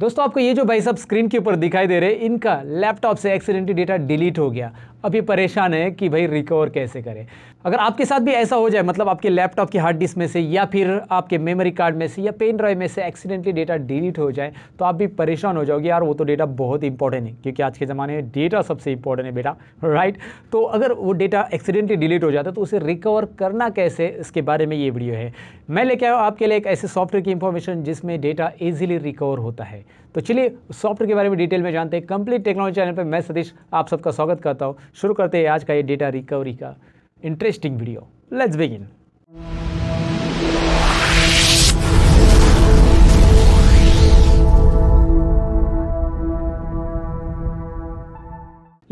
दोस्तों आपको ये जो भाई साहब स्क्रीन के ऊपर दिखाई दे रहे हैं इनका लैपटॉप से एक्सीडेंटली डेटा डिलीट हो गया अभी परेशान है कि भाई रिकवर कैसे करें अगर आपके साथ भी ऐसा हो जाए मतलब आपके लैपटॉप की हार्ड डिस्क में से या फिर आपके मेमोरी कार्ड में से या पेन ड्राइव में से एक्सीडेंटली डेटा डिलीट हो जाए तो आप भी परेशान हो जाओगे यार वो तो डेटा बहुत इंपॉर्टेंट है क्योंकि आज के ज़माने में डेटा सबसे इंपॉर्टेंट है बेटा राइट तो अगर वो डेटा एक्सीडेंटली डिलीट हो जाता है तो उसे रिकवर करना कैसे इसके बारे में ये वीडियो है मैं लेके आया आपके लिए एक ऐसे सॉफ्टवेयर की इन्फॉर्मेशन जिसमें डेटा ईजिली रिकवर होता है तो चलिए सॉफ्टवेयर के बारे में डिटेल में जानते हैं कंप्लीट टेक्नोलॉजी चैनल पर मैं सतीश आप सबका स्वागत करता हूँ शुरू करते हैं आज का ये डेटा रिकवरी का इंटरेस्टिंग वीडियो लेट्स बिगिन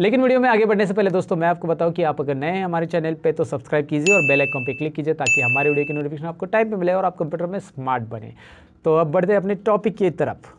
लेकिन वीडियो में आगे बढ़ने से पहले दोस्तों मैं आपको बताऊं कि आप अगर नए हैं हमारे चैनल पे तो सब्सक्राइब कीजिए और बेल आइकॉन पे क्लिक कीजिए ताकि हमारे वीडियो की नोटिफिकेशन आपको टाइम पे मिले और आप कंप्यूटर में स्मार्ट बने तो अब बढ़ते हैं अपने टॉपिक की तरफ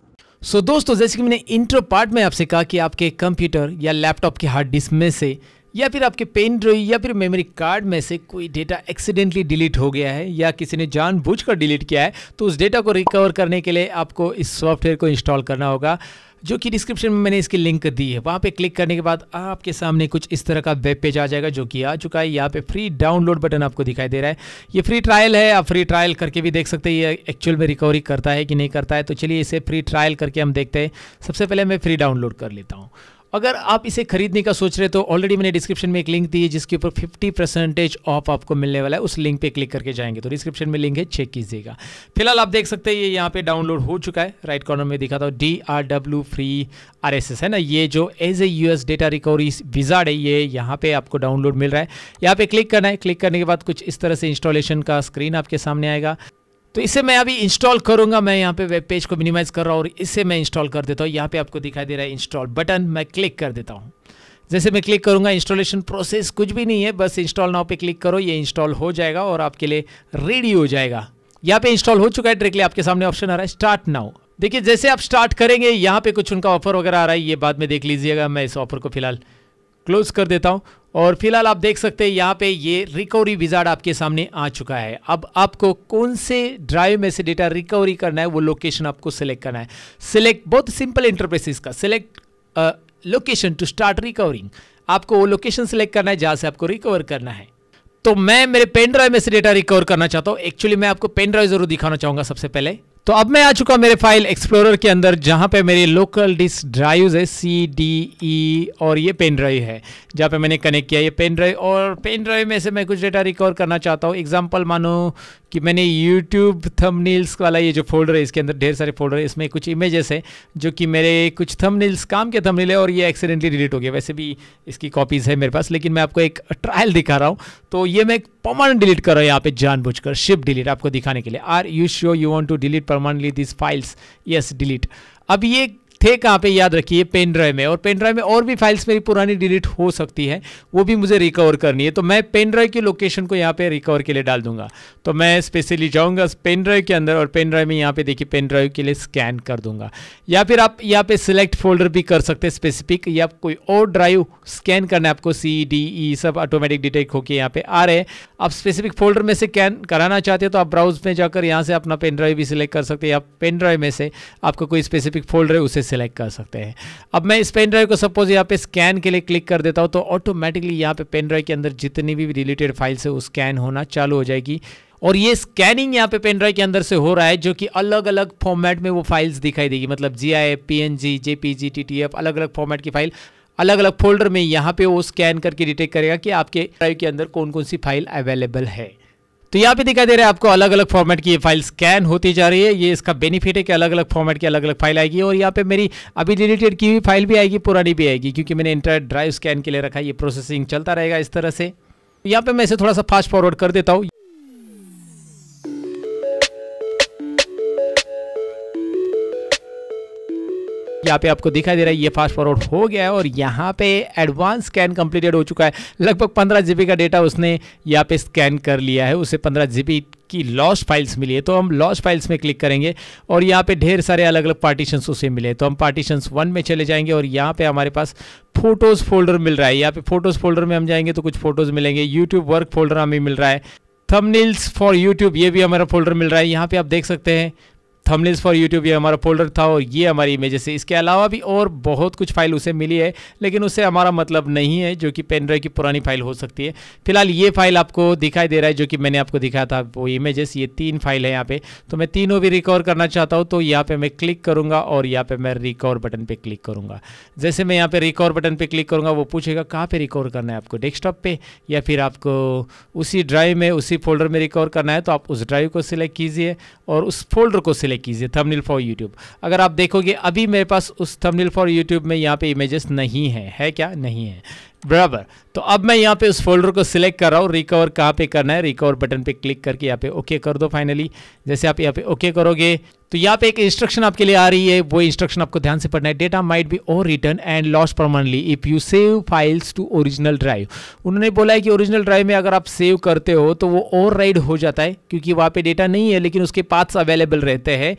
सो so, दोस्तों जैसे कि मैंने इंट्रो पार्ट में आपसे कहा कि आपके कंप्यूटर या लैपटॉप की हार्ड डिस्क में से या फिर आपके पेन ड्राइव या फिर मेमोरी कार्ड में से कोई डेटा एक्सीडेंटली डिलीट हो गया है या किसी ने जानबूझकर डिलीट किया है तो उस डेटा को रिकवर करने के लिए आपको इस सॉफ्टवेयर को इंस्टॉल करना होगा जो कि डिस्क्रिप्शन में मैंने इसकी लिंक दी है वहाँ पे क्लिक करने के बाद आपके सामने कुछ इस तरह का वेब पेज आ जाएगा जो कि आ चुका है यहाँ पे फ्री डाउनलोड बटन आपको दिखाई दे रहा है ये फ्री ट्रायल है आप फ्री ट्रायल करके भी देख सकते हैं ये एक्चुअल में रिकवरी करता है कि नहीं करता है तो चलिए इसे फ्री ट्रायल करके हम देखते हैं सबसे पहले मैं फ्री डाउनलोड कर लेता हूँ अगर आप इसे खरीदने का सोच रहे तो ऑलरेडी मैंने डिस्क्रिप्शन में एक लिंक दी है जिसके ऊपर 50 परसेंटेज ऑफ आपको मिलने वाला है उस लिंक पे क्लिक करके जाएंगे तो डिस्क्रिप्शन में लिंक है चेक कीजिएगा फिलहाल आप देख सकते हैं ये यहाँ पे डाउनलोड हो चुका है राइट कॉर्नर में दिखा था D R W free R S S है ना ये जो EaseUS data recovery wizard है ये यहाँ पर आपको डाउनलोड मिल रहा है यहाँ पे क्लिक करना है क्लिक करने के बाद कुछ इस तरह से इंस्टॉलेशन का स्क्रीन आपके सामने आएगा तो इसे मैं अभी इंस्टॉल करूंगा मैं यहाँ पे वेब पेज को मिनिमाइज़ कर रहा हूँ और इसे मैं इंस्टॉल कर देता हूँ यहाँ पे आपको दिखाई दे रहा है इंस्टॉल बटन मैं क्लिक कर देता हूँ जैसे मैं क्लिक करूंगा इंस्टॉलेशन प्रोसेस कुछ भी नहीं है बस इंस्टॉल नाव पे क्लिक करो ये इंस्टॉल हो जाएगा और आपके लिए रेडी हो जाएगा यहाँ पे इंस्टॉल हो चुका है डायरेक्टली आपके सामने ऑप्शन आ रहा है स्टार्ट नाउ देखिए जैसे आप स्टार्ट करेंगे यहाँ पे कुछ उनका ऑफर वगैरह आ रहा है ये बाद में देख लीजिएगा मैं इस ऑफर को फिलहाल क्लोज कर देता हूँ और फिलहाल आप देख सकते हैं यहाँ पे ये रिकवरी विजार्ड आपके सामने आ चुका है अब आपको कौन से ड्राइव में से डेटा रिकवरी करना है वो लोकेशन आपको सिलेक्ट करना है सिलेक्ट बहुत सिंपल इंटरप्रेसिस का select location to start recovering आपको वो लोकेशन सिलेक्ट करना है जहाँ से आपको रिकवर करना है तो मैं मेरे पेन ड्राइव में से डेटा रिकवर करना चाहता हूँ एक्चुअली मैं आपको पेन ड्राइव जरूर दिखाना चाहूँगा सबसे पहले तो अब मैं आ चुका मेरे फाइल एक्सप्लोरर के अंदर जहाँ पे मेरे लोकल डिस्क ड्राइव्स है सी डी ई और ये पेन ड्राइव है जहाँ पे मैंने कनेक्ट किया ये पेन ड्राइव और पेन ड्राइव में से मैं कुछ डेटा रिकवर करना चाहता हूँ एग्जांपल मानो कि मैंने यूट्यूब थम वाला ये जो फोल्डर है इसके अंदर ढेर सारे फोल्डर है इसमें कुछ इमेजेस है जो कि मेरे कुछ थम काम के थम है और ये एक्सीडेंटली डिलीट हो गया वैसे भी इसकी कॉपीज़ है मेरे पास लेकिन मैं आपको एक ट्रायल दिखा रहा हूँ तो ये मैं परमानेंट डिलीट कर रहा हूँ यहाँ पे जानबूझ शिप डिलीट आपको दिखाने के लिए are you sure you want to delete permanently these files yes delete अब ये थे कहाँ पे याद रखिए पेन ड्राइव में और पेन ड्राइव में और भी फाइल्स मेरी पुरानी डिलीट हो सकती है वो भी मुझे रिकवर करनी है तो मैं पेन ड्राइव की लोकेशन को यहाँ पे रिकवर के लिए डाल दूंगा तो मैं स्पेशली जाऊँगा पेन ड्राइव के अंदर और पेन ड्राइव में यहाँ पे देखिए पेन ड्राइव के लिए स्कैन कर दूंगा या फिर आप यहाँ पे सिलेक्ट फोल्डर भी कर सकते हैं स्पेसिफिक या कोई और ड्राइव स्कैन करना है आपको सी डी ई सब ऑटोमेटिक डिटेक्ट होकर यहाँ पे आ रहे हैं आप स्पेसिफिक फोल्डर में से स्कैन कराना चाहते हो तो आप ब्राउज में जाकर यहाँ से अपना पेन ड्राइव भी सिलेक्ट कर सकते हैं या पेन ड्राइव में से आपका कोई स्पेसिफिक फोल्डर है उसे सेलेक्ट कर सकते हैं अब मैं इस पेन ड्राइव को सपोज यहाँ पे स्कैन के लिए क्लिक कर देता हूँ तो ऑटोमेटिकली यहाँ पे पेन ड्राइव के अंदर जितनी भी रिलेटेड फाइल्स है वो स्कैन होना चालू हो जाएगी और ये स्कैनिंग यहाँ पे पेन ड्राइव के अंदर से हो रहा है जो कि अलग अलग फॉर्मेट में वो फाइल्स दिखाई देगी मतलब G I F P N G J P G T T F अलग अलग फॉर्मेट की फाइल अलग अलग फोल्डर में यहाँ पे वो स्कैन करके डिटेक्ट करेगा कि आपके ड्राइव के अंदर कौन कौन सी फाइल अवेलेबल है तो यहाँ पे दिखाई दे रहा है आपको अलग अलग फॉर्मेट की ये फाइल स्कैन होती जा रही है ये इसका बेनिफिट है कि अलग अलग फॉर्मेट की अलग अलग फाइल आएगी और यहाँ पे मेरी अभी डिलीटेड की हुई फाइल भी आएगी पुरानी भी आएगी क्योंकि मैंने इंटर ड्राइव स्कैन के लिए रखा है ये प्रोसेसिंग चलता रहेगा इस तरह से यहाँ पे मैं इसे थोड़ा सा फास्ट फॉरवर्ड कर देता हूँ यहाँ पे आपको दिखाई दे रहा है ये फास्ट फॉरवर्ड हो गया है और यहाँ पे एडवांस स्कैन कंप्लीटेड हो चुका है लगभग पंद्रह जीबी का डेटा उसने यहाँ पे स्कैन कर लिया है उसे पंद्रह जीबी की लॉस्ट फाइल्स मिली है तो हम लॉस्ट फाइल्स में क्लिक करेंगे और यहाँ पे ढेर सारे अलग अलग पार्टीशंस उसे मिले तो हम पार्टीशंस वन में चले जाएंगे और यहाँ पे हमारे पास फोटोज़ फोल्डर मिल रहा है यहाँ पे फोटोज़ फोल्डर में हम जाएंगे तो कुछ फोटोज़ मिलेंगे यूट्यूब वर्क फोल्डर हमें मिल रहा है थंबनेल्स फॉर यूट्यूब ये भी हमारा फोल्डर मिल रहा है यहाँ पे आप देख सकते हैं थंबनेल्स फॉर यूट्यूब ये हमारा फोल्डर था और ये हमारी इमेजेस है इसके अलावा भी और बहुत कुछ फाइल उसे मिली है लेकिन उससे हमारा मतलब नहीं है जो कि पेन ड्राइव की पुरानी फाइल हो सकती है फिलहाल ये फाइल आपको दिखाई दे रहा है जो कि मैंने आपको दिखाया था वो इमेजेस ये तीन फाइल है यहाँ पे तो मैं तीनों भी रिकवर करना चाहता हूँ तो यहाँ पे मैं क्लिक करूँगा और यहाँ पे मैं रिकवर बटन पे क्लिक करूँगा जैसे मैं यहाँ पे रिकवर बटन पे क्लिक करूँगा वो पूछेगा कहाँ पे रिकवर करना है आपको डेस्कटॉप पे या फिर आपको उसी ड्राइव में उसी फोल्डर में रिकवर करना है तो आप उस ड्राइव को सिलेक्ट कीजिए और उस फोल्डर को सिलेक्ट क्लिक कीजिए थंबनेल फॉर यूट्यूब अगर आप देखोगे अभी मेरे पास उस थंबनेल फॉर यूट्यूब में यहाँ पे इमेजेस नहीं है है क्या नहीं है बराबर तो अब मैं यहाँ पे उस फोल्डर को सिलेक्ट कर रहा हूँ रिकवर कहाँ पे करना है रिकवर बटन पे क्लिक करके यहाँ पे ओके कर दो फाइनली जैसे आप यहाँ पे ओके करोगे तो यहाँ पे एक इंस्ट्रक्शन आपके लिए आ रही है वो इंस्ट्रक्शन आपको ध्यान से पढ़ना है data might be overwritten and loss permanently if you save files to original drive उन्होंने बोला है कि ओरिजिनल ड्राइव में अगर आप सेव करते हो तो वो ओवर हो जाता है क्योंकि वहाँ पर डेटा नहीं है लेकिन उसके पार्ट्स अवेलेबल रहते हैं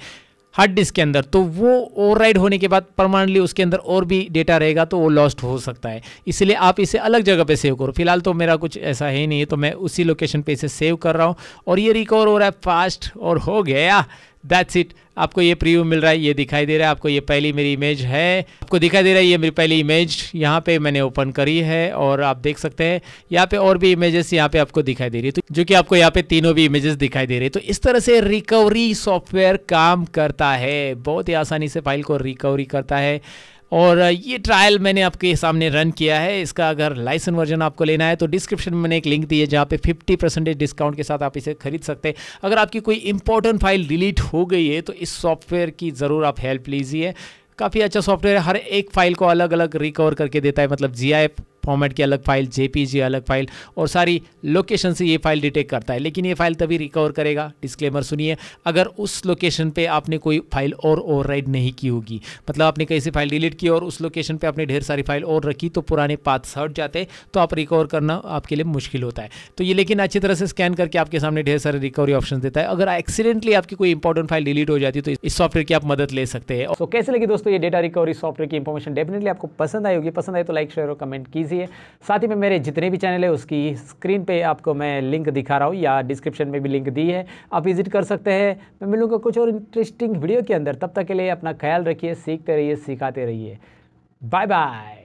हार्ड डिस्क के अंदर तो वो ओवरराइड होने के बाद परमानेंटली उसके अंदर और भी डेटा रहेगा तो वो लॉस्ट हो सकता है इसलिए आप इसे अलग जगह पे सेव करो फिलहाल तो मेरा कुछ ऐसा है नहीं है तो मैं उसी लोकेशन पे इसे सेव कर रहा हूँ और ये रिकवर हो रहा है फास्ट और हो गया दैट्स इट आपको ये प्रीव्यू मिल रहा है ये दिखाई दे रहा है आपको ये पहली मेरी इमेज है आपको दिखाई दे रहा है ये मेरी पहली इमेज यहाँ पे मैंने ओपन करी है और आप देख सकते हैं यहाँ पे और भी इमेजेस यहाँ पे आपको दिखाई दे रही है तो जो कि आपको यहाँ पे तीनों भी इमेजेस दिखाई दे रही है तो इस तरह से रिकवरी सॉफ्टवेयर काम करता है बहुत ही आसानी से फाइल को रिकवरी करता है और ये ट्रायल मैंने आपके सामने रन किया है इसका अगर लाइसेंस वर्जन आपको लेना है तो डिस्क्रिप्शन में मैंने एक लिंक दी है जहाँ पे 50 परसेंटेज डिस्काउंट के साथ आप इसे खरीद सकते हैं अगर आपकी कोई इंपॉर्टेंट फाइल डिलीट हो गई है तो इस सॉफ्टवेयर की ज़रूर आप हेल्प लीजिए काफ़ी अच्छा सॉफ्टवेयर है हर एक फाइल को अलग अलग रिकवर करके देता है मतलब जी फॉर्मेट की अलग फाइल जेपीजी अलग फाइल और सारी लोकेशन से ये फाइल डिटेक्ट करता है लेकिन ये फाइल तभी रिकवर करेगा डिस्क्लेमर सुनिए अगर उस लोकेशन पे आपने कोई फाइल और ओवरराइड नहीं की होगी मतलब आपने कैसे फाइल डिलीट की और उस लोकेशन पे आपने ढेर सारी फाइल और रखी तो पुराने पाथ्स हट जाते तो आप रिकवर करना आपके लिए मुश्किल होता है तो ये लेकिन अच्छी तरह से स्कैन करके आपके सामने ढेर सारे रिकवरी ऑप्शन देता है अगर एक्सीडेंटली आपकी कोई इंपॉर्टेंट फाइल डिलीट हो जाती तो इस सॉफ्टवेयर की आप मदद ले सकते हैं तो कैसे लगे दोस्तों ये डेटा रिकवरी सॉफ्टवेयर की इंफॉर्मेशन डेफिनेटली आपको पसंद आई होगी पसंद आए तो लाइक शेयर और कमेंट कीजिए इजी है साथ ही में मेरे जितने भी चैनल है उसकी स्क्रीन पे आपको मैं लिंक दिखा रहा हूँ या डिस्क्रिप्शन में भी लिंक दी है आप विजिट कर सकते हैं मैं मिलूँगा कुछ और इंटरेस्टिंग वीडियो के अंदर तब तक के लिए अपना ख्याल रखिए सीखते रहिए सिखाते रहिए बाय बाय